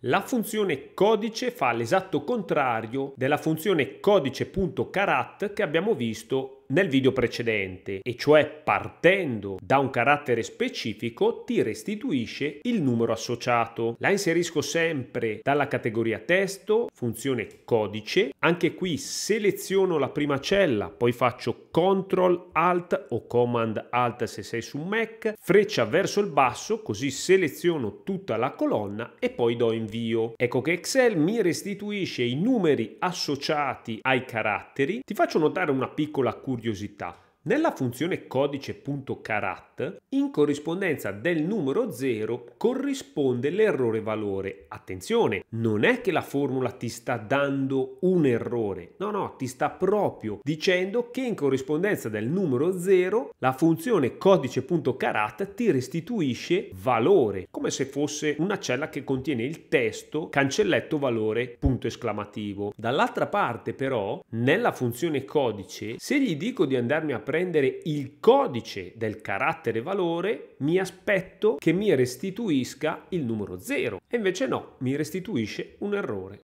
La funzione codice fa l'esatto contrario della funzione codice.carat che abbiamo visto nel video precedente, e cioè partendo da un carattere specifico ti restituisce il numero associato. La inserisco sempre dalla categoria testo, funzione codice, anche qui seleziono la prima cella, poi faccio CTRL ALT o COMMAND ALT se sei su Mac, freccia verso il basso così seleziono tutta la colonna e poi do invio. Ecco che Excel mi restituisce i numeri associati ai caratteri. Ti faccio notare una piccola curiosità curiosità nella funzione codice.carat, in corrispondenza del numero 0 corrisponde l'errore valore. Attenzione, non è che la formula ti sta dando un errore, no, no, ti sta proprio dicendo che in corrispondenza del numero 0 la funzione codice.carat ti restituisce valore, come se fosse una cella che contiene il testo cancelletto valore punto esclamativo. Dall'altra parte però, nella funzione codice, se gli dico di andarmi a prendere prendere il codice del carattere valore, mi aspetto che mi restituisca il numero 0. E invece no, mi restituisce un errore.